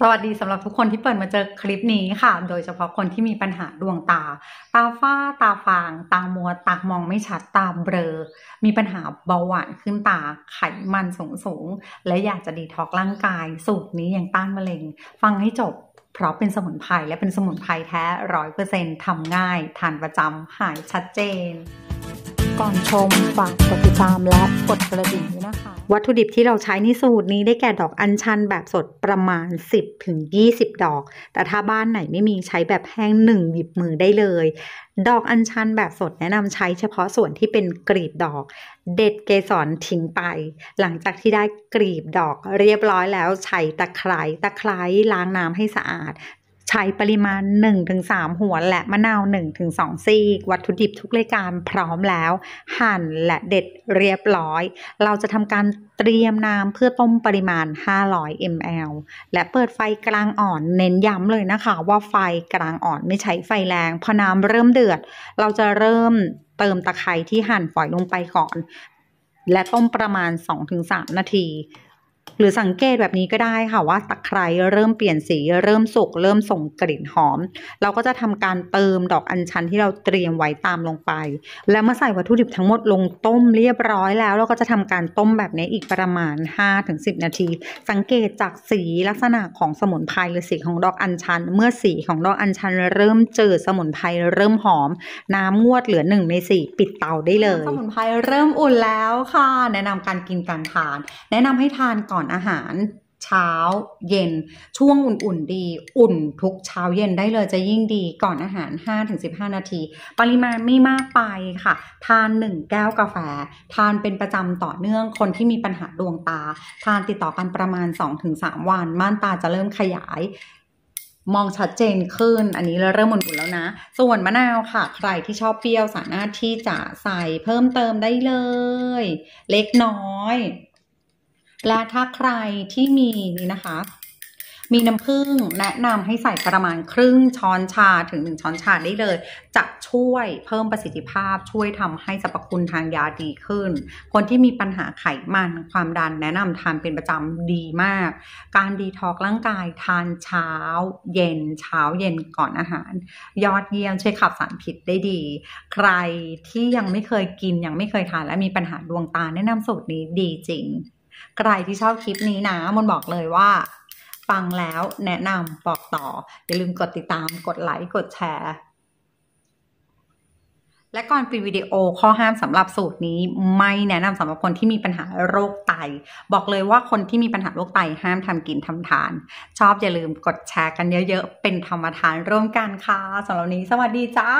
สวัสดีสำหรับทุกคนที่เปิดมาเจอคลิปนี้ค่ะ โดยเฉพาะคนที่มีปัญหาดวงตา ตาฝ้า ตาฟาง ตามัว ตามองไม่ชัด ตาเบลอ มีปัญหาเบาหวานขึ้นตา ไขมันสูงสูง และอยากจะดีท็อกร่างกาย สูตรนี้ยังต้านมะเร็ง ฟังให้จบ เพราะเป็นสมุนไพรและเป็นสมุนไพรแท้ร้อยเปอร์เซ็นต์ทำง่าย ทานประจำหายชัดเจน ก่อนชมฝากกดติดตามและกดกระดิ่งด้วยนะคะวัตถุดิบที่เราใช้ในสูตรนี้ได้แก่ดอกอัญชันแบบสดประมาณ 10ถึง20 ดอก แต่ถ้าบ้านไหนไม่มีใช้แบบแห้งหนึ่งหยิบมือได้เลย ดอกอัญชันแบบสดแนะนำใช้เฉพาะส่วนที่เป็นกรีบดอก เด็ดเกสรทิ้งไปหลังจากที่ได้กรีบดอกเรียบร้อยแล้วใช้ตะไคร้ตะไคร้ล้างน้ำให้สะอาดใช้ปริมาณ 1-3หัวและมะนาว 1-2 ซีก วัตถุดิบทุกรายการพร้อมแล้ว หั่นและเด็ดเรียบร้อย เราจะทำการเตรียมน้ำเพื่อต้มปริมาณ 500 ml และเปิดไฟกลางอ่อน เน้นย้ำเลยนะคะว่าไฟกลางอ่อนไม่ใช้ไฟแรง พอน้ำเริ่มเดือด เราจะเริ่มเติมตะไคร้ที่หั่นฝอยลงไปก่อน และต้มประมาณ 2-3 นาทีหรือสังเกตแบบนี้ก็ได้ค่ะว่าตะไคร้เริ่มเปลี่ยนสีเริ่มสุกเริ่มส่งกลิ่นหอมเราก็จะทำการเติมดอกอัญชันที่เราเตรียมไว้ตามลงไป แล้วมาใส่วัตถุดิบทั้งหมดลงต้มเรียบร้อยแล้วเราก็จะทำการต้มแบบนี้อีกประมาณ 5-10 นาที สังเกตจากสีลักษณะของสมุนไพรหรือสีของดอกอัญชัน เมื่อสีของดอกอัญชันเริ่มเจอดสมุนไพรเริ่มหอม น้ำงวดเหลือหนึ่งในสี่ปิดเตาได้เลยสมุนไพรเริ่มอุ่นแล้วค่ะแนะนำการกินการทาน แนะนำให้ทานก่อนอาหารเช้าเย็น ช่วงอุ่นๆ ดี อุ่นทุกเช้าเย็นได้เลยจะยิ่งดีก่อนอาหาร 5-15 นาที ปริมาณไม่มากไปค่ะ ทาน 1 แก้วกาแฟ ทานเป็นประจำต่อเนื่องคนที่มีปัญหาดวงตา ทานติดต่อกันประมาณ2-3 วัน ม่านตาจะเริ่มขยาย มองชัดเจนขึ้นอันนี้เราเริ่มหมุนๆแล้วนะ ส่วนมะนาวค่ะ ใครที่ชอบเปรี้ยวสามารถที่จะใส่เพิ่มเติมได้เลย เล็กน้อยและถ้าใครที่มีนี่นะคะ มีน้ำผึ้งแนะนำให้ใส่ประมาณครึ่งช้อนชาถึงหนึ่งช้อนชาได้เลย จะช่วยเพิ่มประสิทธิภาพช่วยทำให้สรรพคุณทางยาดีขึ้น คนที่มีปัญหาไขมันความดันแนะนำทานเป็นประจำดีมาก การดีท็อกร่างกายทานเช้าเย็น เช้าเย็นก่อนอาหาร ยอดเยี่ยมช่วยขับสารพิษได้ดี ใครที่ยังไม่เคยกินยังไม่เคยทานและมีปัญหาดวงตาแนะนำสูตรนี้ดีจริงใครที่ชอบคลิปนี้นะ มนบอกเลยว่า ฟังแล้วแนะนำบอกต่อ อย่าลืมกดติดตามกดไลค์กดแชร์ และก่อนปิดวิดีโอข้อห้ามสำหรับสูตรนี้ไม่แนะนำสำหรับคนที่มีปัญหาโรคไตบอกเลยว่าคนที่มีปัญหาโรคไตห้ามทำกินทำทาน ชอบอย่าลืมกดแชร์กันเยอะๆ เป็นธรรมทานร่วมกันค่ะสำหรับนี้ สวัสดีจ้า